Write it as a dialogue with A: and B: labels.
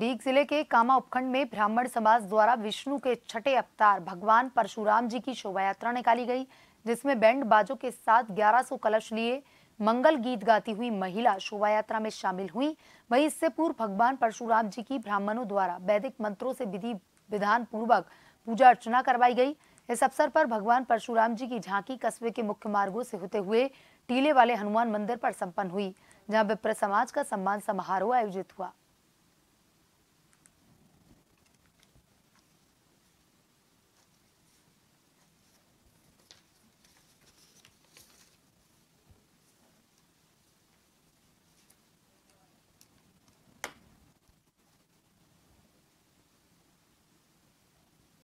A: डीग जिले के कामा उपखंड में ब्राह्मण समाज द्वारा विष्णु के छठे अवतार भगवान परशुराम जी की शोभा यात्रा निकाली गई जिसमें बैंड बाजों के साथ 1100 कलश लिए मंगल गीत गाती हुई महिला शोभा यात्रा में शामिल हुई वहीं इससे पूर्व भगवान परशुराम जी की ब्राह्मणों द्वारा वैदिक मंत्रों से विधि विधान पूर्वक पूजा अर्चना करवाई गई इस अवसर पर भगवान परशुराम जी की झांकी कस्बे के मुख्य मार्गो से होते हुए टीले वाले हनुमान मंदिर पर सम्पन्न हुई जहाँ विप्र समाज का सम्मान समारोह आयोजित हुआ